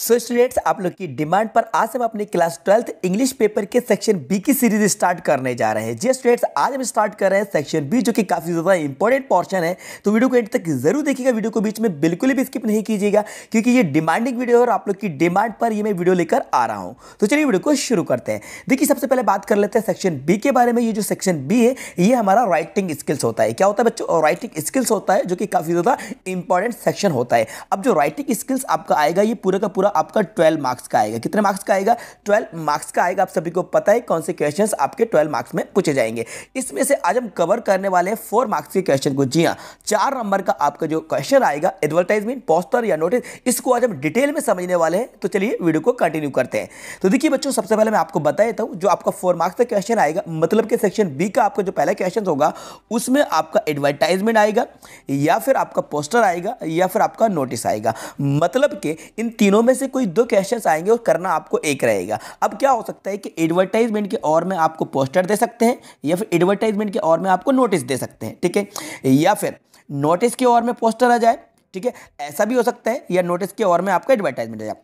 सो so, students आप लोग की डिमांड पर आज हम अपने क्लास ट्वेल्थ इंग्लिश पेपर के सेक्शन बी की सीरीज स्टार्ट करने जा रहे हैं जी स्टूडेंट्स आज हम स्टार्ट कर रहे हैं सेक्शन बी जो कि काफ़ी ज़्यादा इंपॉर्टेंट पोर्शन है तो वीडियो को एंड तक जरूर देखिएगा वीडियो को बीच में बिल्कुल भी स्किप नहीं कीजिएगा क्योंकि ये डिमांडिंग वीडियो है और आप लोग की डिमांड पर ये मैं वीडियो लेकर आ रहा हूँ तो चलिए वीडियो को शुरू करते हैं देखिए सबसे पहले बात कर लेते हैं सेक्शन बी के बारे में ये जो सेक्शन बी है ये हमारा राइटिंग स्किल्स होता है क्या होता है बच्चों राइटिंग स्किल्स होता है जो कि काफ़ी ज़्यादा इंपॉर्टेंट सेक्शन होता है अब जो राइटिंग स्किल्स आपका आएगा ये पूरा का पूरा बोला आपका ट्वेल्व मार्क्स का आएगा कितने मार्क्स का आएगा ट्वेल्व मार्क्स का आएगा आप सभी को पता है कौन से क्वेश्चन आपके ट्वेल्व मार्क्स में पूछे जाएंगे इसमें से आज हम कवर करने वाले हैं फोर मार्क्स के क्वेश्चन को जी हाँ चार नंबर का आपका जो क्वेश्चन आएगा एडवर्टाइजमेंट पोस्टर या नोटिस इसको आज हम डिटेल में समझने वाले हैं तो चलिए वीडियो को कंटिन्यू करते हैं तो देखिए बच्चों सबसे पहले मैं आपको बता देता हूँ जो आपका फोर मार्क्स का क्वेश्चन आएगा मतलब कि सेक्शन बी का आपका जो पहला क्वेश्चन होगा उसमें आपका एडवर्टाइजमेंट आएगा या फिर आपका पोस्टर आएगा या फिर आपका नोटिस आएगा मतलब के इन तीनों में से कोई दो क्वेश्चन आएंगे और करना आपको एक रहेगा अब क्या हो सकता है कि एडवर्टाइजमेंट के और में आपको पोस्टर दे सकते हैं या फिर एडवर्टाइजमेंट के और में आपको नोटिस दे सकते हैं ठीक है या फिर नोटिस के और में पोस्टर आ जाए ठीक है ऐसा भी हो सकता है या नोटिस के और में आपका एडवर्टाइजमेंट आ जाए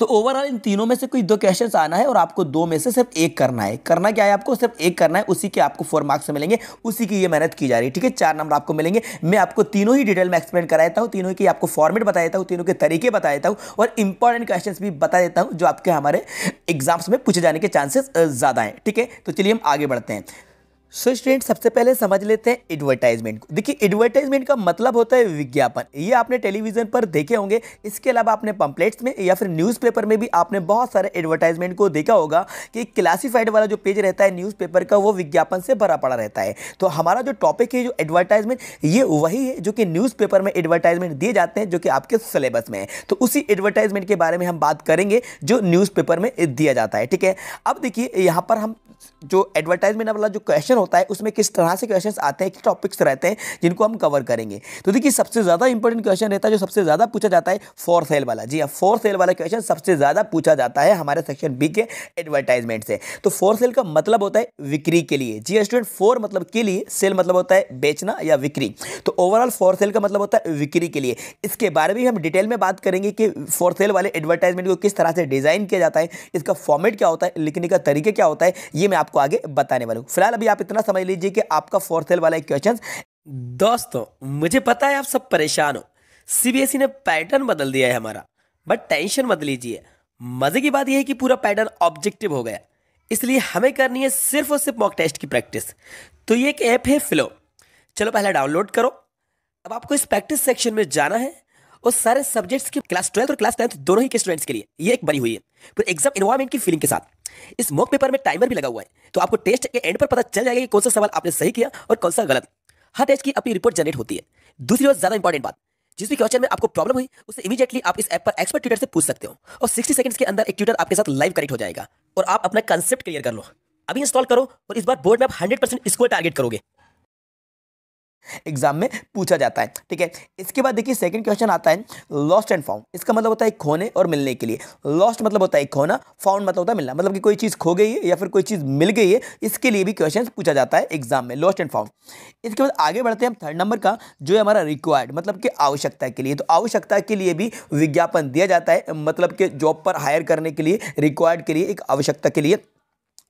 तो ओवरऑल इन तीनों में से कोई दो क्वेश्चन आना है और आपको दो में से सिर्फ एक करना है करना क्या है आपको सिर्फ एक करना है उसी के आपको फोर मार्क्स मिलेंगे उसी की ये मेहनत की जा रही है ठीक है चार नंबर आपको मिलेंगे मैं आपको तीनों ही डिटेल में एक्सप्लेन करा देता हूँ तीनों की आपको फॉर्मेट बता देता हूँ तीनों के तरीके बता देता हूँ और इंपॉर्टेंट क्वेश्चन भी बता देता हूँ जो आपके हमारे एग्जाम्स में पूछे जाने के चांसेस ज़्यादा हैं ठीक है तो चलिए हम आगे बढ़ते हैं सो स्टूडेंट सबसे पहले समझ लेते हैं एडवर्टाइजमेंट को देखिए एडवर्टाइजमेंट का मतलब होता है विज्ञापन ये आपने टेलीविजन पर देखे होंगे इसके अलावा आपने पंपलेट्स में या फिर न्यूज़पेपर में भी आपने बहुत सारे एडवर्टाइजमेंट को देखा होगा कि क्लासीफाइड वाला जो पेज रहता है न्यूज़पेपर का वो विज्ञापन से भरा पड़ा रहता है तो हमारा जो टॉपिक है जो एडवर्टाइजमेंट ये वही है जो कि न्यूज़पेपर में एडवर्टाइजमेंट दिए जाते हैं जो कि आपके सिलेबस में है तो उसी एडवर्टाइजमेंट के बारे में हम बात करेंगे जो न्यूज़पेपर में दिया जाता है ठीक है अब देखिए यहाँ पर हम जो एडवर्टाइजमेंट वाला जो क्वेश्चन क्वेश्चन होता है उसमें किस तरह से क्वेश्चन आते हैं किस टॉपिक्स रहते हैं जिनको हम कवर करेंगे तो देखिए सबसे ज़्यादा इंपॉर्टेंट क्वेश्चन रहता है जो सबसे ज़्यादा पूछा जाता है फोर सेल वाला जी हाँ फोर सेल वाला क्वेश्चन सबसे ज़्यादा पूछा जाता है हमारे सेक्शन बी के एडवर्टाइजमेंट से तो फोर सेल का मतलब होता है विक्री के लिए जी स्टूडेंट हाँ, फोर मतलब के लिए सेल मतलब होता है बेचना या विक्री तो ओवरऑल फोर सेल का मतलब होता है विक्री के लिए इसके बारे में हम डिटेल में बात करेंगे कि फोर सेल वाले एडवर्टाइजमेंट को किस तरह से डिज़ाइन किया जाता है इसका फॉर्मेट क्या होता है लिखने का तरीके क्या होता है ये मैं आपको आगे बताने वाला हूँ फिलहाल अभी आप इतना समझ लीजिए कि आपका फोर्थ सेल वाला क्वेश्चन दोस्तों मुझे पता है आप सब परेशान हो सीबीएसई e ने पैटर्न बदल दिया है हमारा बट टेंशन मत लीजिए मजे की बात यह है कि पूरा पैटर्न ऑब्जेक्टिव हो गया इसलिए हमें करनी है सिर्फ और सिर्फ मॉक टेस्ट की प्रैक्टिस तो ये एक ऐप है फ्लो चलो पहले डाउनलोड करो अब आपको इस प्रैक्टिस सेक्शन में जाना है और सारे सब्जेक्ट्स की क्लास ट्वेल्थ और क्लास टेंथ दोनों ही के स्टूडेंट्स के लिए ये एक बनी हुई है पूरे एग्जाम इन्वायरमेंट की फीलिंग के साथ इस मॉक पेपर में टाइमर भी लगा हुआ है तो आपको टेस्ट के एंड पर पता चल जाएगा कि कौन सा सवाल आपने सही किया और कौन सा गलत हर टेस्ट की अपनी रिपोर्ट जनरेट होती है दूसरी और ज्यादा इंपॉर्टेंट बात जिस भी क्वेश्चन में आपको प्रॉब्लम हुई उसे इमीडिएटली आप इस ऐप पर एक्सपर्ट ट्यूटर से पूछ सकते हो और सिक्सटी सेकंड्स के अंदर एक ट्यूटर आपके साथ लाइव कनेक्ट हो जाएगा और आप अपना कंसेप्ट क्लियर कर लो अभी इंस्टॉल करो और इस बार बोर्ड में आप हंड्रेड परसेंट स्कोर टारगेट करोगे एग्जाम में पूछा जाता है ठीक है इसके बाद देखिए सेकंड क्वेश्चन आता है लॉस्ट एंड फाउंड इसका मतलब होता है खोने और मिलने के लिए लॉस्ट मतलब होता है खोना फाउंड मतलब होता है मिलना मतलब कि कोई चीज़ खो गई है या फिर कोई चीज़ मिल गई है इसके लिए भी क्वेश्चन पूछा जाता है एग्जाम में लॉस्ट एंड फाउंड इसके बाद आगे बढ़ते हैं हम थर्ड नंबर का जो है हमारा रिक्वायर्ड मतलब कि आवश्यकता के लिए तो आवश्यकता के लिए भी विज्ञापन दिया जाता है मतलब कि जॉब पर हायर करने के लिए रिक्वायर्ड के लिए एक आवश्यकता के लिए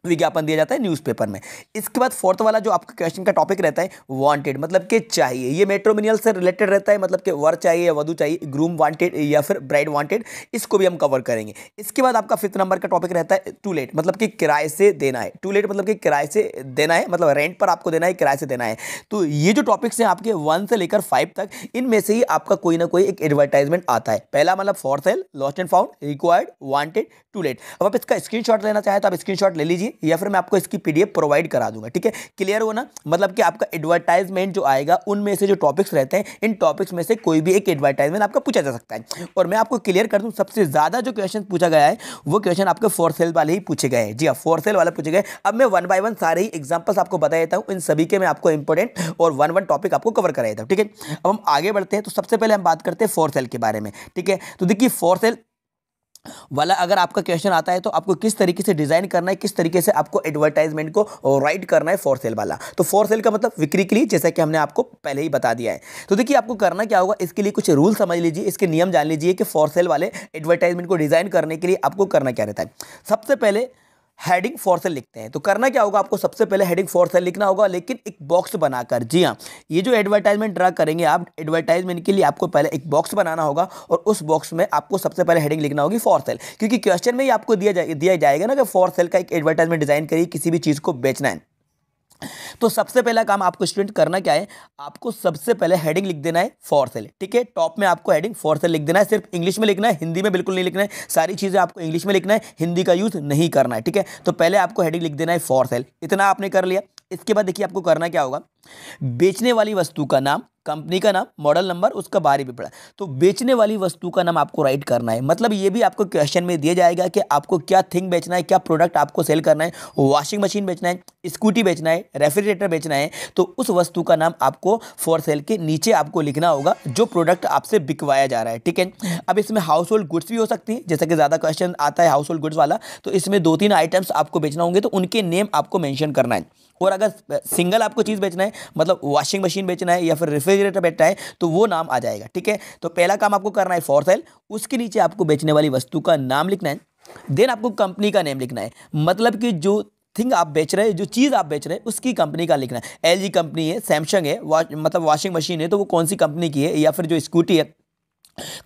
विज्ञापन दिया जाता है न्यूज़पेपर में इसके बाद फोर्थ वाला जो आपका क्वेश्चन का टॉपिक रहता है वांटेड मतलब कि चाहिए ये मेट्रोमिनियल से रिलेटेड रहता है मतलब कि वर चाहिए या वधु चाहिए ग्रूम वांटेड या फिर ब्राइड वांटेड इसको भी हम कवर करेंगे इसके बाद आपका फिफ्थ नंबर का टॉपिक रहता है टू लेट मतलब कि किराए से देना है टू लेट मतलब कि किराए से देना है मतलब रेंट पर आपको देना है किराए से देना है तो ये जो टॉपिक्स हैं आपके वन से लेकर फाइव तक इनमें से ही आपका कोई ना कोई एक एडवर्टाइजमेंट आता है पहला मतलब for sale lost and found required wanted to let अब आप इसका स्क्रीन लेना चाहें तो आप स्क्रीनशॉट ले लीजिए दूंगी या फिर मैं आपको इसकी पीडीएफ प्रोवाइड करा दूंगा ठीक है क्लियर हो ना मतलब कि आपका एडवर्टाइजमेंट जो आएगा उनमें से जो टॉपिक्स रहते हैं इन टॉपिक्स में से कोई भी एक एडवर्टाइजमेंट आपका पूछा जा सकता है और मैं आपको क्लियर कर दूँ सबसे ज़्यादा जो क्वेश्चन पूछा गया है वो क्वेश्चन आपके फोर सेल वाले ही पूछे गए हैं जी हाँ फोर सेल वाले पूछे गए अब मैं वन बाय वन सारे ही एग्जाम्पल्स आपको बता देता हूँ इन सभी के मैं आपको इंपॉर्टेंट और वन वन टॉपिक आपको कवर कराया था ठीक है अब हम आगे बढ़ते हैं तो सबसे पहले हम बात करते हैं फोर सेल के बारे में ठीक है तो देखिए फोर सेल वाला अगर आपका क्वेश्चन आता है तो आपको किस तरीके से डिज़ाइन करना है किस तरीके से आपको एडवर्टाइजमेंट को राइट करना है फॉर सेल वाला तो फॉर सेल का मतलब विक्री के लिए जैसा कि हमने आपको पहले ही बता दिया है तो देखिए आपको करना क्या होगा इसके लिए कुछ रूल समझ लीजिए इसके नियम जान लीजिए कि फॉर सेल वाले एडवर्टाइजमेंट को डिज़ाइन करने के लिए आपको करना क्या रहता है सबसे पहले हेडिंग फॉर सेल लिखते हैं तो करना क्या होगा आपको सबसे पहले हेडिंग फॉर सेल लिखना होगा लेकिन एक बॉक्स बनाकर जी हाँ ये जो एडवर्टाइजमेंट ड्रा करेंगे आप एडवर्टाइजमेंट के लिए आपको पहले एक बॉक्स बनाना होगा और उस बॉक्स में आपको सबसे पहले हेडिंग लिखना होगी फॉर सेल क्योंकि क्वेश्चन में ही आपको दिया जाए दिया जाएगा ना कि फॉर सेल का एक एडवर्टाइजमेंट डिज़ाइन करिए किसी भी चीज़ को बेचना है तो सबसे पहला काम आपको स्टूडेंट करना क्या है आपको सबसे पहले हेडिंग लिख देना है फॉर सेल ठीक है टॉप में आपको हेडिंग फॉर सेल लिख देना है सिर्फ इंग्लिश में लिखना है हिंदी में बिल्कुल नहीं लिखना है सारी चीज़ें आपको इंग्लिश में लिखना है हिंदी का यूज़ नहीं करना है ठीक है तो पहले आपको हेडिंग लिख देना है फॉर सेल इतना आपने कर लिया इसके बाद देखिए आपको करना क्या होगा बेचने वाली वस्तु का नाम कंपनी का नाम मॉडल नंबर उसका बारे में पड़ा तो बेचने वाली वस्तु का नाम आपको राइट करना है मतलब ये भी आपको क्वेश्चन में दिया जाएगा कि आपको क्या थिंग बेचना है क्या प्रोडक्ट आपको सेल करना है वॉशिंग मशीन बेचना है स्कूटी बेचना है रेफ्रिजरेटर बेचना है तो उस वस्तु का नाम आपको फॉर सेल के नीचे आपको लिखना होगा जो प्रोडक्ट आपसे बिकवाया जा रहा है ठीक है अब इसमें हाउस होल्ड गुड्स भी हो सकती है जैसा कि ज़्यादा क्वेश्चन आता है हाउस होल्ड गुड्स वाला तो इसमें दो तीन आइटम्स आपको बेचना होंगे तो उनके नेम आपको मैंशन करना है और अगर सिंगल आपको चीज़ बेचना है है मतलब वॉशिंग मशीन बेचना है या फिर रेफ्रिजरेटर बेचना है तो वो नाम आ जाएगा ठीक है तो पहला काम आपको करना है फॉर सेल उसके नीचे आपको बेचने वाली वस्तु का नाम लिखना है देन आपको कंपनी का नेम लिखना है मतलब कि जो थिंग आप बेच रहे हैं जो चीज़ आप बेच रहे हैं उसकी कंपनी का लिखना है एल कंपनी है सैमसंग है वाश मतलब वॉशिंग मशीन है तो वो कौन सी कंपनी की है या फिर जो स्कूटी है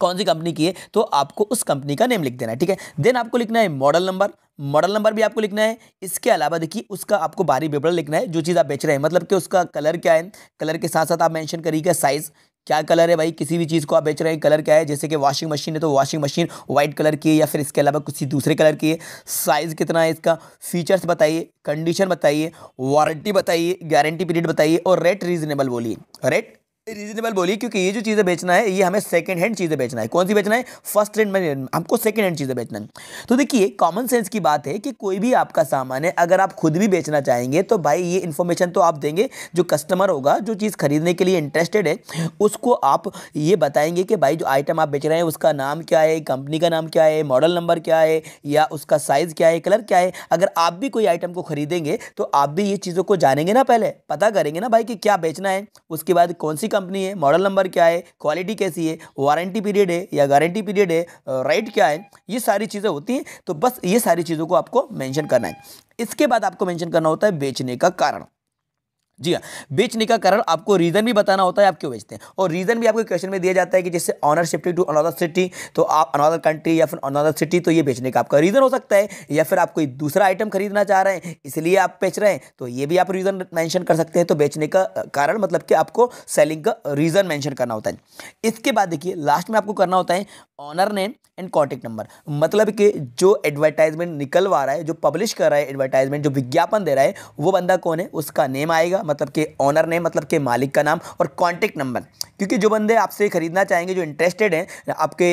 कौन सी कंपनी की है तो आपको उस कंपनी का नेम लिख देना है ठीक है देन आपको लिखना है मॉडल नंबर मॉडल नंबर भी आपको लिखना है इसके अलावा देखिए उसका आपको बारी विवरण लिखना है जो चीज़ आप बेच रहे हैं मतलब कि उसका कलर क्या है कलर के साथ साथ आप मेंशन करिएगा साइज़ क्या कलर है भाई किसी भी चीज़ को आप बेच रहे हैं कलर क्या है जैसे कि वॉशिंग मशीन है तो वॉशिंग मशीन व्हाइट कलर की है या फिर इसके अलावा किसी दूसरे कलर की है साइज़ कितना है इसका फीचर्स बताइए कंडीशन बताइए वारंटी बताइए गारंटी पीरियड बताइए और रेट रीजनेबल बोलिए रेट रीजनेबल बोली क्योंकि ये जो चीज़ें बेचना है ये हमें सेकंड हैंड चीज़ें बेचना है कौन सी बेचना है फर्स्ट हैंड में हमको सेकंड हैंड चीज़ें बेचना है तो देखिए कॉमन सेंस की बात है कि कोई भी आपका सामान है अगर आप खुद भी बेचना चाहेंगे तो भाई ये इन्फॉर्मेशन तो आप देंगे जो कस्टमर होगा जो चीज़ खरीदने के लिए इंटरेस्टेड है उसको आप ये बताएंगे कि भाई जो आइटम आप बेच रहे हैं उसका नाम क्या है कंपनी का नाम क्या है मॉडल नंबर क्या है या उसका साइज़ क्या है कलर क्या है अगर आप भी कोई आइटम को खरीदेंगे तो आप भी ये चीज़ों को जानेंगे ना पहले पता करेंगे ना भाई कि क्या बेचना है उसके बाद कौन सी कंपनी है मॉडल नंबर क्या है क्वालिटी कैसी है वारंटी पीरियड है या गारंटी पीरियड है राइट क्या है ये सारी चीज़ें होती हैं तो बस ये सारी चीज़ों को आपको मैंशन करना है इसके बाद आपको मैंशन करना होता है बेचने का कारण जी हाँ बेचने का कारण आपको रीज़न भी बताना होता है आप क्यों बेचते हैं और रीज़न भी आपको क्वेश्चन में दिया जाता है कि जैसे owner shifting to another city तो आप अनदर कंट्री या फिर अनदर सिटी तो ये बेचने का आपका रीज़न हो सकता है या फिर आप कोई दूसरा आइटम खरीदना चाह रहे हैं इसलिए आप बेच रहे हैं तो ये भी आप रीज़न मैंशन कर सकते हैं तो बेचने का कारण मतलब कि आपको सेलिंग का रीज़न मैंशन करना होता है इसके बाद देखिए लास्ट में आपको करना होता है ऑनर ने एंड कॉन्टैक्ट नंबर मतलब कि जो एडवर्टाइजमेंट निकलवा रहा है जो पब्लिश कर रहा है एडवर्टाइजमेंट जो विज्ञापन दे रहा है वो बंदा कौन है उसका नेम आएगा मतलब कि ऑनर नेम मतलब के मालिक का नाम और कॉन्टैक्ट नंबर क्योंकि जो बंदे आपसे खरीदना चाहेंगे जो इंटरेस्टेड हैं आपके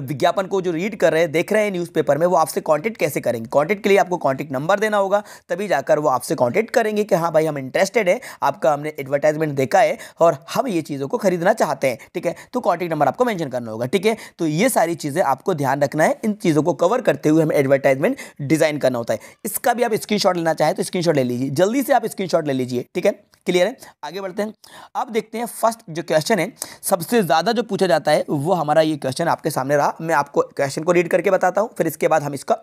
विज्ञापन को जो रीड कर रहे हैं देख रहे हैं न्यूज़पेपर में वो आपसे कांटेक्ट कैसे करेंगे कांटेक्ट के लिए आपको कांटेक्ट नंबर देना होगा तभी जाकर वो आपसे कांटेक्ट करेंगे कि हाँ भाई हम इंटरेस्टेड है आपका हमने एडवर्टाइजमेंट देखा है और हम ये चीज़ों को खरीदना चाहते हैं ठीक है तो कॉन्टैक्ट नंबर आपको मैंशन करना होगा ठीक है तो ये सारी चीज़ें आपको ध्यान रखना है इन चीज़ों को कवर करते हुए हमें एडवर्टाइजमेंट डिज़ाइन करना होता है इसका भी आप स्क्रीन लेना चाहें तो स्क्रीन ले लीजिए जल्दी से आप स्क्रीन ले लीजिए ठीक है क्लियर है आगे बढ़ते हैं अब देखते हैं फर्स्ट जो क्वेश्चन है सबसे ज़्यादा जो पूछा जाता है वो हमारा ये क्वेश्चन आपके सामने रहा मैं आपको क्वेश्चन को रीड करके बताता हूँ फिर इसके बाद हम इसका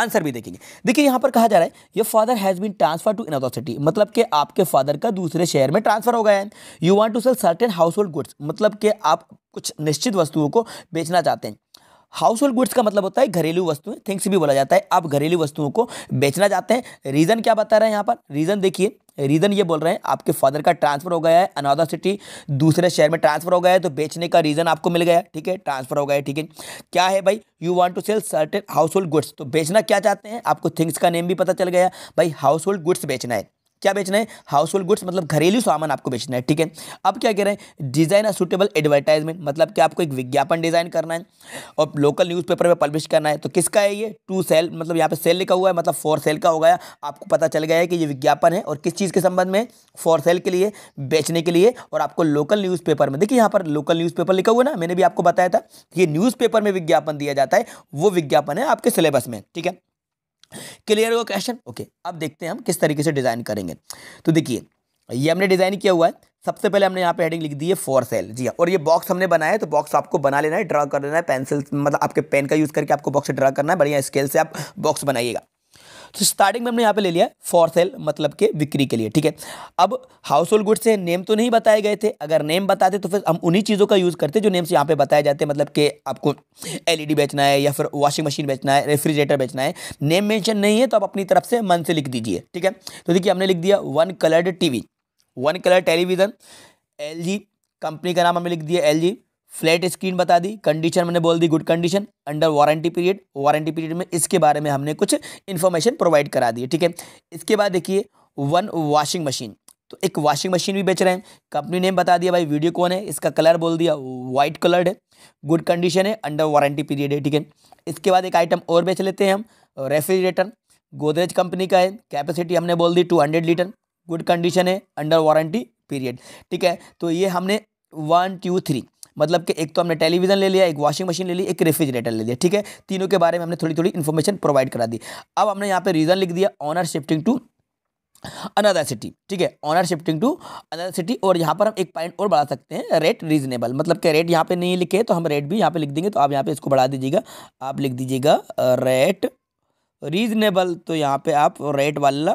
आंसर भी देखेंगे देखिए यहाँ पर कहा जा रहा है ये father has been transfer to another city मतलब कि आपके फादर का दूसरे शहर में ट्रांसफर हो गया है you want to sell certain household goods मतलब कि आप कुछ निश्चित वस्तुओं को बेचना चाहते हैं हाउस होल्ड गुड्स का मतलब होता है घरेलू वस्तुएं थिंग्स भी बोला जाता है आप घरेलू वस्तुओं को बेचना चाहते हैं रीज़न क्या बता रहे हैं यहाँ पर रीज़न देखिए रीज़न ये बोल रहे हैं आपके फादर का ट्रांसफ़र हो गया है अनादर सिटी दूसरे शहर में ट्रांसफ़र हो गया है तो बेचने का रीज़न आपको मिल गया ठीक है ट्रांसफ़र हो गया है ठीक है क्या है भाई you want to sell certain household goods तो बेचना क्या चाहते हैं आपको थिंग्स का नेम भी पता चल गया भाई हाउस होल्ड गुड्स बेचना है क्या बेचना है हाउस होल्ड गुड्स मतलब घरेलू सामान आपको बेचना है ठीक है अब क्या कह रहे हैं डिज़ाइन अ सुटेबल एडवर्टाइजमेंट मतलब कि आपको एक विज्ञापन डिज़ाइन करना है और लोकल न्यूज़पेपर में पब्लिश करना है तो किसका है ये टू सेल मतलब यहाँ पे सेल लिखा हुआ है मतलब फॉर सेल का होगा आपको पता चल गया है कि ये विज्ञापन है और किस चीज़ के संबंध में फॉर सेल के लिए बेचने के लिए और आपको लोकल पेपर में देखिए यहाँ पर लोकल पेपर लिखा हुआ ना मैंने भी आपको बताया था ये पेपर में विज्ञापन दिया जाता है वो विज्ञापन है आपके सिलेबस में ठीक है क्लियर हुआ क्वेश्चन ओके अब देखते हैं हम किस तरीके से डिज़ाइन करेंगे तो देखिए ये हमने डिज़ाइन किया हुआ है सबसे पहले हमने यहाँ पे हेडिंग लिख दी है फॉर सेल जी हाँ और ये बॉक्स हमने बनाया है तो बॉक्स आपको बना लेना है ड्रा कर लेना है पेंसिल मतलब आपके पेन का यूज़ करके आपको बॉक्स ड्रा करना है बढ़िया स्केल से आप बॉक्स बनाइएगा तो स्टार्टिंग में हमने यहाँ पे ले लिया फॉर सेल मतलब के बिक्री के लिए ठीक है अब हाउस होल्ड गुड्स से नेम तो नहीं बताए गए थे अगर नेम बताते तो फिर हम उन्हीं चीज़ों का यूज़ करते जो नेम्स यहाँ पे बताए जाते हैं मतलब कि आपको एल e बेचना है या फिर वॉशिंग मशीन बेचना है रेफ्रिजरेटर बेचना है नेम मैंशन नहीं है तो आप अपनी तरफ से मन से लिख दीजिए ठीक है तो देखिए हमने लिख दिया one coloured T one colour television L company का नाम हमने लिख दिया एल फ्लैट स्क्रीन बता दी कंडीशन मैंने बोल दी good condition under warranty period warranty period में इसके बारे में हमने कुछ इन्फॉर्मेशन प्रोवाइड करा दी ठीक है इसके बाद देखिए वन वॉशिंग मशीन तो एक वॉशिंग मशीन भी बेच रहे हैं कंपनी नेम बता दिया भाई वीडियो कौन है इसका कलर बोल दिया वाइट कलर्ड है गुड कंडीशन है अंडर वारंटी पीरियड है ठीक है इसके बाद एक आइटम और बेच लेते हैं हम रेफ्रिजरेटर गोदरेज कंपनी का है कैपेसिटी हमने बोल दी two hundred litre good condition है अंडर वारंटी पीरियड ठीक है तो ये हमने वन टू थ्री मतलब कि एक तो हमने टेलीविज़न ले लिया एक वॉशिंग मशीन ले ली एक रेफ्रिजरेटर ले लिया ठीक है तीनों के बारे में हमने थोड़ी थोड़ी इन्फॉर्मेशन प्रोवाइड करा दी अब हमने यहाँ पर रीज़न लिख दिया owner shifting to another city ठीक है owner shifting to another city और यहाँ पर हम एक पॉइंट और बढ़ा सकते हैं रेट रीजनेबल मतलब कि रेट यहाँ पे नहीं लिखे तो हम रेट भी यहाँ पे लिख देंगे तो आप यहाँ पे इसको बढ़ा दीजिएगा आप लिख दीजिएगा रेट रीजनेबल तो यहाँ पे आप रेट वाला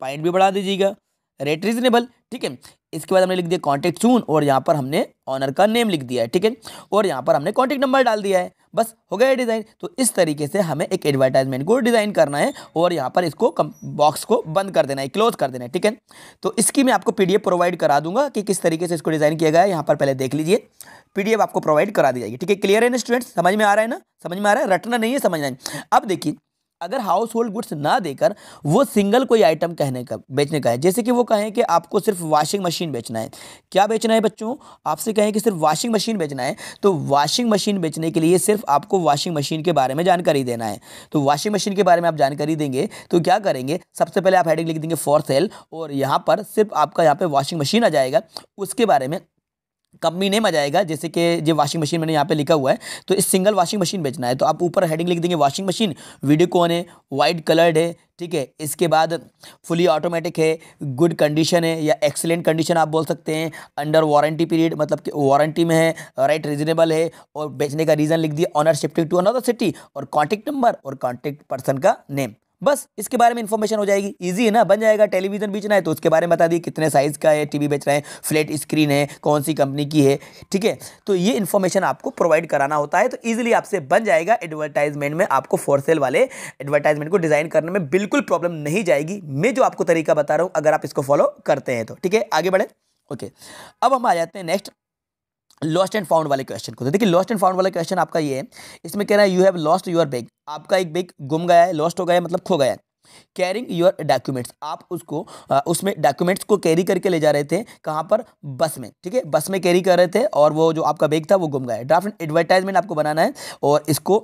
पॉइंट भी बढ़ा दीजिएगा रेट रीजनेबल ठीक है इसके बाद हमने लिख दिया कॉन्टैक्ट सून और यहाँ पर हमने ऑनर का नेम लिख दिया है ठीक है और यहाँ पर हमने कॉन्टैक्ट नंबर डाल दिया है बस हो गया डिज़ाइन तो इस तरीके से हमें एक एडवर्टाइजमेंट को डिज़ाइन करना है और यहाँ पर इसको बॉक्स को बंद कर देना है क्लोज कर देना है ठीक है तो इसकी मैं आपको पी प्रोवाइड करा दूंगा कि किस तरीके से इसको डिज़ाइन किया गया है यहाँ पर पहले देख लीजिए पी आपको प्रोवाइड करा दी जाएगी ठीक है क्लियर है ना स्टूडेंट्स समझ में आ रहा है ना समझ में आ रहा है रटना नहीं है समझना नहीं अब देखिए अगर हाउस होल्ड गुड्स ना देकर वो सिंगल कोई आइटम कहने का बेचने का है जैसे कि वो कहें कि आपको सिर्फ वॉशिंग मशीन बेचना है क्या बेचना है बच्चों आपसे कहें कि सिर्फ वॉशिंग मशीन बेचना है तो वॉशिंग मशीन बेचने के लिए सिर्फ आपको वॉशिंग मशीन के बारे में जानकारी देना है तो वॉशिंग मशीन के बारे में आप जानकारी देंगे तो क्या करेंगे सबसे पहले आप हेडिंग लिख देंगे फॉर सेल और यहाँ पर सिर्फ आपका यहाँ पर वॉशिंग मशीन आ जाएगा उसके बारे में कंपनी नेम आ जाएगा जैसे कि जो वॉशिंग मशीन मैंने यहाँ पे लिखा हुआ है तो इस सिंगल वॉशिंग मशीन बेचना है तो आप ऊपर हेडिंग लिख देंगे वॉशिंग मशीन वीडियो कौन है वाइट कलर्ड है ठीक है इसके बाद फुली ऑटोमेटिक है गुड कंडीशन है या एक्सेलेंट कंडीशन आप बोल सकते हैं अंडर वारंटी पीरियड मतलब कि वारंटी में है राइट रीजनेबल है और बेचने का रीज़न लिख दिया owner shifting to another city और कॉन्टेक्ट नंबर और कॉन्टेक्ट पर्सन का नेम बस इसके बारे में इंफॉर्मेशन हो जाएगी इजी है ना बन जाएगा टेलीविजन बेचना है तो उसके बारे में बता दिए कितने साइज़ का है टीवी बेच रहे हैं फ्लैट स्क्रीन है कौन सी कंपनी की है ठीक है तो ये इंफॉर्मेशन आपको प्रोवाइड कराना होता है तो ईजिली आपसे बन जाएगा एडवर्टाइजमेंट में आपको फॉर सेल वाले एडवर्टाइजमेंट को डिज़ाइन करने में बिल्कुल प्रॉब्लम नहीं जाएगी मैं जो आपको तरीका बता रहा हूँ अगर आप इसको फॉलो करते हैं तो ठीक है आगे बढ़े ओके अब हम आ जाते हैं नेक्स्ट लॉस्ट एंड फाउंड वाले क्वेश्चन को तो देखिए लॉस्ट एंड फाउंड वाला क्वेश्चन आपका ये है इसमें कह रहा है you have lost your bag आपका एक बैग गुम गया है लॉस्ट हो गया है मतलब खो गया है कैरिंग योर डॉक्यूमेंट्स आप उसको आ, उसमें डॉक्यूमेंट्स को कैरी करके ले जा रहे थे कहाँ पर बस में ठीक है बस में कैरी कर रहे थे और वो जो आपका बैग था वो गुम गया है ड्राफ्ट एडवर्टाइजमेंट आपको बनाना है और इसको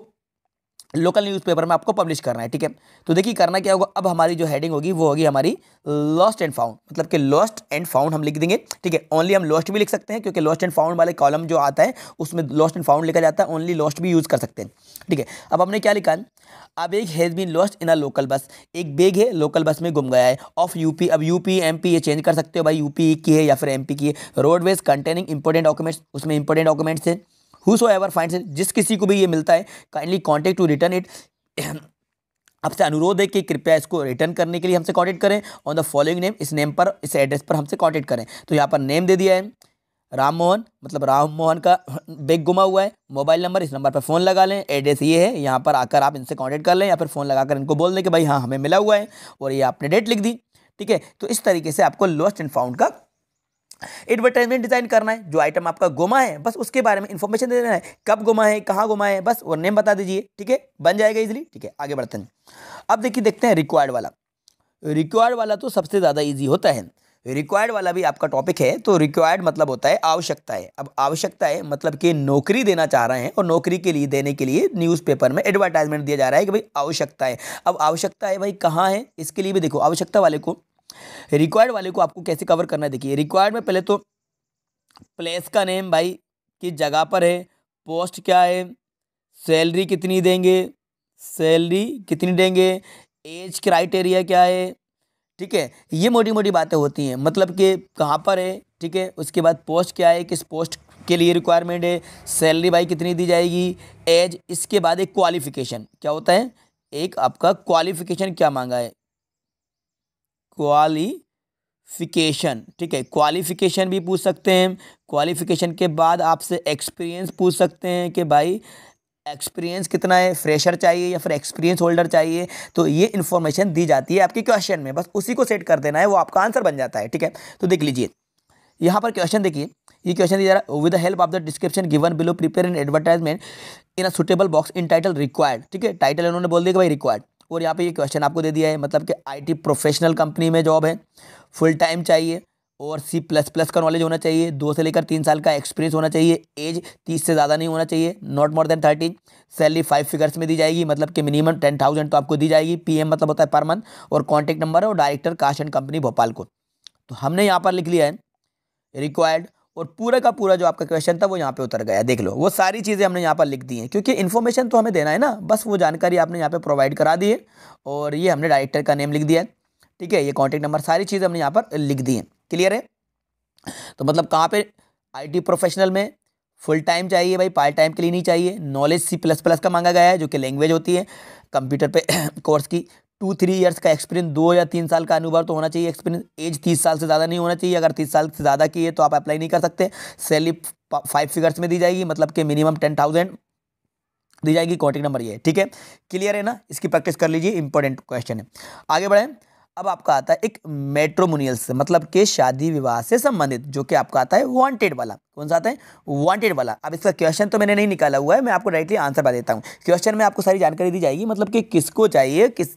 लोकल न्यूज़पेपर में आपको पब्लिश करना है ठीक है तो देखिए करना क्या होगा अब हमारी जो हेडिंग होगी वो होगी हमारी लॉस्ट एंड फाउंड मतलब कि लॉस्ट एंड फाउंड हम लिख देंगे ठीक है ओनली हम लॉस्ट भी लिख सकते हैं क्योंकि लॉस्ट एंड फाउंड वाले कॉलम जो आता है उसमें लॉस्ट एंड फाउंड लिखा जाता है ओनली लॉस्ट भी यूज़ कर सकते हैं ठीक है अब हमने क्या लिखा a bag has been lost in a local bus एक बेग है लोकल बस में गुम गया है ऑफ यूपी अब यूपी एमपी ये चेंज कर सकते हो भाई यूपी e की है या फिर एमपी की है रोडवेज कंटेनिंग इंपॉर्टेंट डॉक्यूमेंट्स उसमें इंपॉर्टेंट डॉक्यूमेंट्स हैं हु सो एवर फाइंड जिस किसी को भी ये मिलता है kindly contact to return it आपसे अनुरोध है कि कृपया इसको रिटर्न करने के लिए हमसे कॉन्टेक्ट करें ऑन द फॉलोइंग नेम इस नेम पर इस एड्रेस पर हमसे कॉन्टेक्ट करें तो यहाँ पर नेम दे दिया है राम मोहन मतलब राम मोहन का बैग गुमा हुआ है मोबाइल नंबर इस नंबर पर फ़ोन लगा लें एड्रेस ये है यहाँ पर आकर आप इनसे कांटेक्ट कर लें या फिर फ़ोन लगाकर इनको बोल दें कि भाई हाँ हमें मिला हुआ है और ये आपने डेट लिख दी ठीक है तो इस तरीके से आपको लॉस्ट एंड फाउंड का एडवर्टाइजमेंट डिज़ाइन करना है जो आइटम आपका गोमा है बस उसके बारे में इन्फॉर्मेशन दे देना है कब गोमा है कहाँ गोमा है बस और नेम बता दीजिए ठीक है बन जाएगा इजिली ठीक है आगे बढ़ते हैं अब देखिए देखते हैं रिक्वायर्ड वाला रिक्वायर्ड वाला तो सबसे ज़्यादा ईजी होता है रिक्वायर्ड वाला भी आपका टॉपिक है तो रिक्वायर्ड मतलब होता है आवश्यकता है अब आवश्यकता है मतलब कि नौकरी देना चाह रहे हैं और नौकरी के लिए देने के लिए न्यूज़पेपर में एडवर्टाइजमेंट दिया जा रहा है कि भाई आवश्यकता है अब आवश्यकता है भाई कहाँ है इसके लिए भी देखो आवश्यकता वाले को रिक्वायर्ड वाले को आपको कैसे कवर करना है देखिए रिक्वायर्ड में पहले तो प्लेस का नेम भाई किस जगह पर है पोस्ट क्या है सैलरी कितनी देंगे सैलरी कितनी देंगे एज क्राइटेरिया क्या है ठीक है ये मोटी मोटी बातें होती हैं मतलब कि कहाँ पर है ठीक है उसके बाद पोस्ट क्या है किस पोस्ट के लिए रिक्वायरमेंट है सैलरी भाई कितनी दी जाएगी एज इसके बाद एक क्वालिफिकेशन क्या होता है एक आपका क्वालिफिकेशन क्या मांगा है क्वालिफिकेशन ठीक है क्वालिफिकेशन भी पूछ सकते हैं क्वालिफिकेशन के बाद आपसे एक्सपीरियंस पूछ सकते हैं कि भाई एक्सपीरियंस कितना है फ्रेशर चाहिए या फिर एक्सपीरियंस होल्डर चाहिए तो ये इन्फॉर्मेशन दी जाती है आपके क्वेश्चन में बस उसी को सेट कर देना है वो आपका आंसर बन जाता है ठीक है तो देख लीजिए यहाँ पर क्वेश्चन देखिए ये क्वेश्चन दिया जा रहा है with the help of the description given below prepare and advertisement in a suitable box in title required ठीक है टाइटल इन्होंने बोल दिया कि भाई रिक्वायर्ड और यहाँ पे ये क्वेश्चन आपको दे दिया है मतलब कि आईटी प्रोफेशनल कंपनी में जॉब है फुल टाइम चाहिए और सी प्लस प्लस का नॉलेज होना चाहिए दो से लेकर तीन साल का एक्सपीरियंस होना चाहिए एज तीस से ज़्यादा नहीं होना चाहिए not more than thirty salary five figures में दी जाएगी मतलब कि मिनिमम टेन थाउजेंड तो आपको दी जाएगी पीएम मतलब होता है पर मंथ और कॉन्टैक्ट नंबर और director cast and company Bhopal को तो हमने यहाँ पर लिख लिया है रिक्वायर्ड और पूरा का पूरा जो आपका क्वेश्चन था वो यहाँ पे उतर गया देख लो वो सारी चीज़ें हमने यहाँ पर लिख दी हैं क्योंकि इन्फॉर्मेशन तो हमें देना है ना बस वो जानकारी आपने यहाँ पे प्रोवाइड करा दी है और ये हमने डायरेक्टर का नेम लिख दिया है ठीक है ये कॉन्टैक्ट नंबर सारी चीज़ें हमने यहाँ पर लिख दी हैं क्लियर है तो मतलब कहाँ पर आई प्रोफेशनल में फुल टाइम चाहिए भाई पार्ट टाइम के लिए नहीं चाहिए नॉलेज सी प्लस प्लस का मांगा गया है जो कि लैंग्वेज होती है कंप्यूटर पे कोर्स की टू थ्री इयर्स का एक्सपीरियंस दो या तीन साल का अनुभव तो होना चाहिए एक्सपीरियंस एज तीस साल से ज़्यादा नहीं होना चाहिए अगर तीस साल से ज़्यादा की है तो आप अप्लाई नहीं कर सकते सैलरी फाइव फिगर्स में दी जाएगी मतलब कि मिनिमम टेन थाउजेंड दी जाएगी कॉन्टेक्ट नंबर ये ठीक है क्लियर है ना इसकी प्रैक्टिस कर लीजिए इंपॉर्टेंट क्वेश्चन है आगे बढ़ें अब आपका आता है एक मेट्रोमोनियल से मतलब के शादी विवाह से संबंधित जो कि आपका आता है वांटेड वाला कौन सा आता है वांटेड वाला अब इसका क्वेश्चन तो मैंने नहीं निकाला हुआ है मैं आपको डायरेक्टली आंसर बता देता हूँ क्वेश्चन में आपको सारी जानकारी दी जाएगी मतलब कि किसको चाहिए किस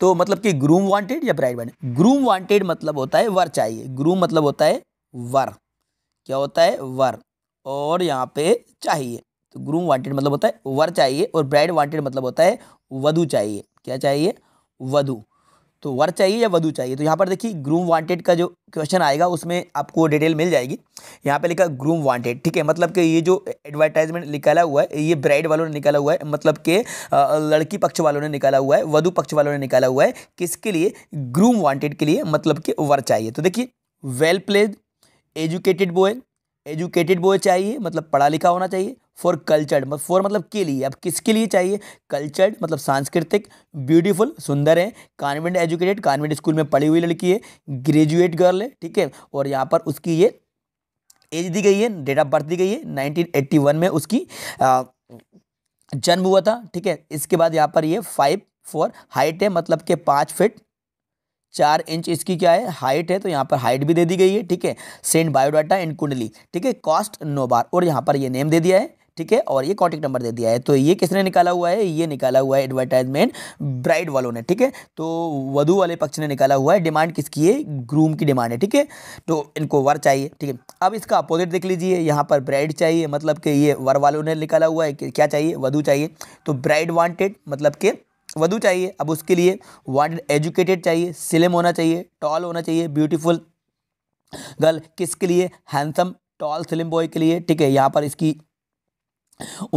तो मतलब कि ग्रूम वांटेड या ब्राइड वांटेड ग्रूम वांटेड मतलब होता है वर चाहिए ग्रूम मतलब होता है वर क्या होता है वर और यहाँ पे चाहिए तो ग्रूम वांटेड मतलब होता है वर चाहिए और ब्राइड वांटेड मतलब होता है वधु चाहिए क्या चाहिए वधु तो वर चाहिए या वधु चाहिए तो यहाँ पर देखिए ग्रूम वांटेड का जो क्वेश्चन आएगा उसमें आपको डिटेल मिल जाएगी यहाँ पे लिखा ग्रूम वांटेड ठीक है मतलब कि ये जो एडवर्टाइजमेंट निकाला हुआ है ये ब्राइड वालों ने निकाला हुआ है मतलब कि लड़की पक्ष वालों ने निकाला हुआ है वधु पक्ष वालों ने निकाला हुआ है किसके लिए ग्रूम वांटेड के लिए मतलब कि वर चाहिए तो देखिए well placed educated boy educated boy चाहिए मतलब पढ़ा लिखा होना चाहिए फॉर कल्चर्ड मतलब फॉर मतलब के लिए अब किसके लिए चाहिए कल्चर्ड मतलब सांस्कृतिक ब्यूटीफुल सुंदर है कॉन्वेंट एजुकेटेड कॉन्वेंट स्कूल में पढ़ी हुई लड़की है ग्रेजुएट गर्ल है ठीक है और यहाँ पर उसकी ये एज दी गई है डेट ऑफ बर्थ दी गई है नाइनटीन में उसकी जन्म हुआ था ठीक है इसके बाद यहाँ पर ये फाइव फोर हाइट है मतलब के पाँच फिट चार इंच इसकी क्या है हाइट है तो यहाँ पर हाइट भी दे दी गई है ठीक है सेंट बायोडाटा एंड कुंडली ठीक है कॉस्ट नो बार और यहाँ पर ये नेम दे दिया है ठीक है और ये कॉन्टेक्ट नंबर दे दिया है तो ये किसने निकाला हुआ है ये निकाला हुआ है एडवर्टाइजमेंट ब्राइड वालों ने ठीक है तो वधु वाले पक्ष ने निकाला हुआ है डिमांड किसकी है ग्रूम की डिमांड है ठीक है तो इनको वर चाहिए ठीक है अब इसका अपोजिट देख लीजिए यहाँ पर ब्राइड चाहिए मतलब कि ये वर वालों ने निकाला हुआ है क्या चाहिए वधु चाहिए तो ब्राइड वांटेड मतलब के वधु चाहिए अब उसके लिए वांटेड एजुकेटेड चाहिए सिलेम होना चाहिए टॉल होना चाहिए ब्यूटीफुल गर्ल किसके लिए हैंडसम टॉल सिलेम बॉय के लिए ठीक है यहाँ पर इसकी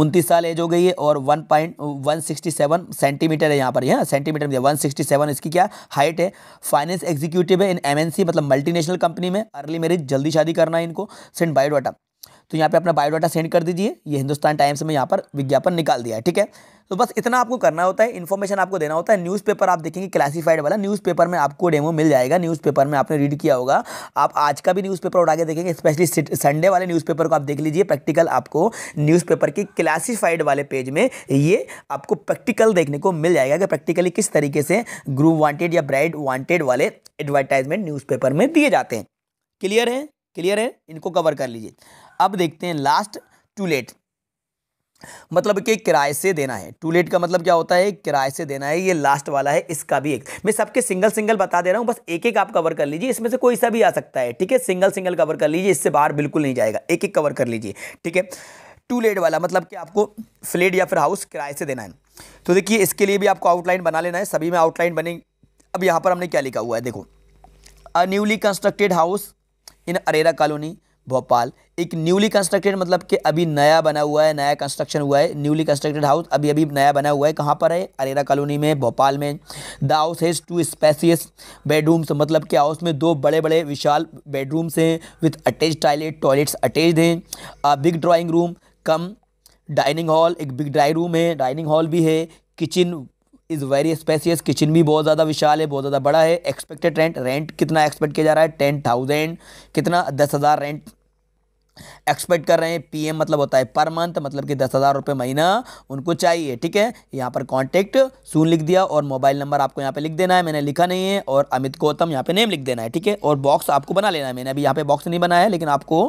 उनतीस साल एज हो गई है और one point one sixty seven centimetre है यहाँ पर यहाँ सेंटीमीटर में वन सिक्सटी सेवन इसकी क्या हाइट है फाइनेंस एग्जीक्यूटिव है इन एमएनसी मतलब मल्टीनेशनल कंपनी में अर्ली मेरिज जल्दी शादी करना है इनको सेंट बायोडाटा तो यहाँ पे अपना बायोडाटा सेंड कर दीजिए ये हिंदुस्तान टाइम्स में यहाँ पर विज्ञापन निकाल दिया है ठीक है तो बस इतना आपको करना होता है इन्फॉर्मेशन आपको देना होता है न्यूज़पेपर आप देखेंगे क्लासिफाइड वाला न्यूज़पेपर में आपको डेमो मिल जाएगा न्यूज़पेपर में आपने रीड किया होगा आप आज का भी न्यूज़पेपर उठा के देखेंगे स्पेशली संडे वाले न्यूज़पेपर को आप देख लीजिए प्रैक्टिकल आपको न्यूज़पेपर की क्लासीफाइड वाले पेज में ये आपको प्रैक्टिकल देखने को मिल जाएगा कि प्रैक्टिकली किस तरीके से ग्रूप वांटेड या ब्राइड वांटेड वाले एडवर्टाइजमेंट न्यूज़पेपर में दिए जाते हैं क्लियर है क्लियर है इनको कवर कर लीजिए अब देखते हैं लास्ट टू लेट मतलब कि किराए से देना है टू लेट का मतलब क्या होता है किराए से देना है ये लास्ट वाला है इसका भी एक मैं सबके सिंगल सिंगल बता दे रहा हूँ बस एक एक आप कवर कर लीजिए इसमें से कोई सा भी आ सकता है ठीक है सिंगल सिंगल कवर कर लीजिए इससे बाहर बिल्कुल नहीं जाएगा एक एक कवर कर लीजिए ठीक है टू लेट वाला मतलब कि आपको फ्लेट या फिर हाउस किराए से देना है तो देखिए इसके लिए भी आपको आउटलाइन बना लेना है सभी में आउटलाइन बने अब यहाँ पर हमने क्या लिखा हुआ है देखो a newly constructed house in Arera colony Bhopal एक न्यूली कंस्ट्रक्टेड मतलब कि अभी नया बना हुआ है नया कंस्ट्रक्शन हुआ है न्यूली कंस्ट्रक्टेड हाउस अभी अभी नया बना हुआ है कहाँ पर है अरेरा कॉलोनी में भोपाल में the house has two spacious bedrooms मतलब कि हाउस में दो बड़े बड़े विशाल बेडरूम्स हैं with attach toilet toilets attach हैं big drawing room cum dining hall एक बिग ड्राई रूम है डाइनिंग हॉल भी है kitchen is very spacious kitchen भी बहुत ज़्यादा विशाल है बहुत ज़्यादा बड़ा है एक्सपेक्टेड रेंट रेंट कितना एक्सपेक्ट किया जा रहा है टेन थाउजेंड कितना दस हज़ार रेंट एक्सपेक्ट कर रहे हैं पीएम मतलब होता है पर मंथ मतलब कि दस हज़ार रुपये महीना उनको चाहिए ठीक है यहाँ पर कॉन्टेक्ट सून लिख दिया और मोबाइल नंबर आपको यहाँ पे लिख देना है मैंने लिखा नहीं है और अमित गौतम यहाँ पे नेम लिख देना है ठीक है और बॉक्स आपको बना लेना है मैंने अभी यहाँ पे बॉक्स नहीं बनाया है लेकिन आपको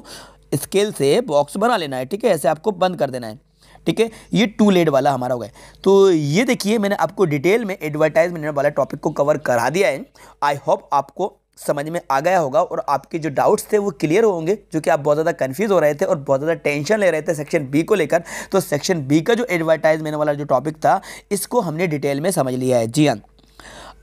स्केल से बॉक्स बना लेना है ठीक है ऐसे आपको बंद कर देना है ठीक है ये टू लेड वाला हमारा हो गया तो ये देखिए मैंने आपको डिटेल में एडवर्टाइजमेंट वाला टॉपिक को कवर करा दिया है आई होप आपको समझ में आ गया होगा और आपके जो डाउट्स थे वो क्लियर होंगे जो कि आप बहुत ज़्यादा कन्फ्यूज हो रहे थे और बहुत ज़्यादा टेंशन ले रहे थे सेक्शन बी को लेकर तो सेक्शन बी का जो एडवर्टाइजमेंट वाला जो टॉपिक था इसको हमने डिटेल में समझ लिया है जी हाँ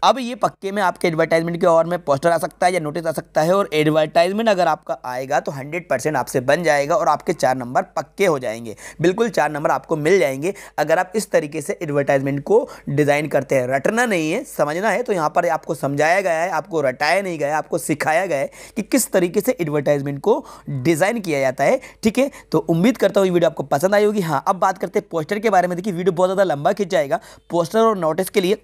अब ये पक्के में आपके एडवर्टाइजमेंट के और में पोस्टर आ सकता है या नोटिस आ सकता है और एडवर्टाइजमेंट अगर आपका आएगा तो हंड्रेड परसेंट आपसे बन जाएगा और आपके चार नंबर पक्के हो जाएंगे बिल्कुल चार नंबर आपको मिल जाएंगे अगर आप इस तरीके से एडवर्टाइजमेंट को डिज़ाइन करते हैं रटना नहीं है समझना है तो यहाँ पर आपको समझाया गया है आपको रटाया नहीं गया आपको सिखाया गया है कि किस तरीके से एडवर्टाइजमेंट को डिज़ाइन किया जाता है ठीक है तो उम्मीद करता हूँ ये वीडियो आपको पसंद आई होगी हाँ अब बात करते हैं पोस्टर के बारे में देखिए वीडियो बहुत ज़्यादा लंबा खिंच जाएगा पोस्टर और नोटिस के लिए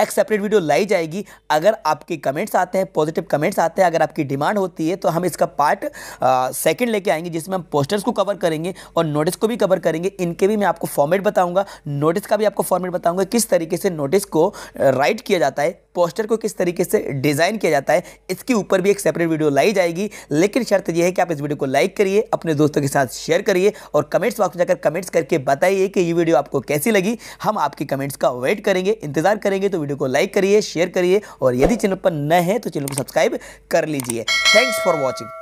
एक सेपरेट वीडियो लाई जाएगी अगर आपके कमेंट्स आते हैं पॉजिटिव कमेंट्स आते हैं अगर आपकी डिमांड होती है तो हम इसका पार्ट सेकंड लेके आएंगे जिसमें हम पोस्टर्स को कवर करेंगे और नोटिस को भी कवर करेंगे इनके भी मैं आपको फॉर्मेट बताऊंगा नोटिस का भी आपको फॉर्मेट बताऊंगा किस तरीके से नोटिस को राइट किया जाता है पोस्टर को किस तरीके से डिज़ाइन किया जाता है इसके ऊपर भी एक सेपरेट वीडियो लाई जाएगी लेकिन शर्त यह है कि आप इस वीडियो को लाइक करिए अपने दोस्तों के साथ शेयर करिए और कमेंट्स बॉक्स में जाकर कमेंट्स करके बताइए कि ये वीडियो आपको कैसी लगी हम आपके कमेंट्स का वेट करेंगे इंतजार करेंगे तो वीडियो को लाइक करिए शेयर करिए और यदि चैनल पर न है तो चैनल को सब्सक्राइब कर लीजिए थैंक्स फॉर वॉचिंग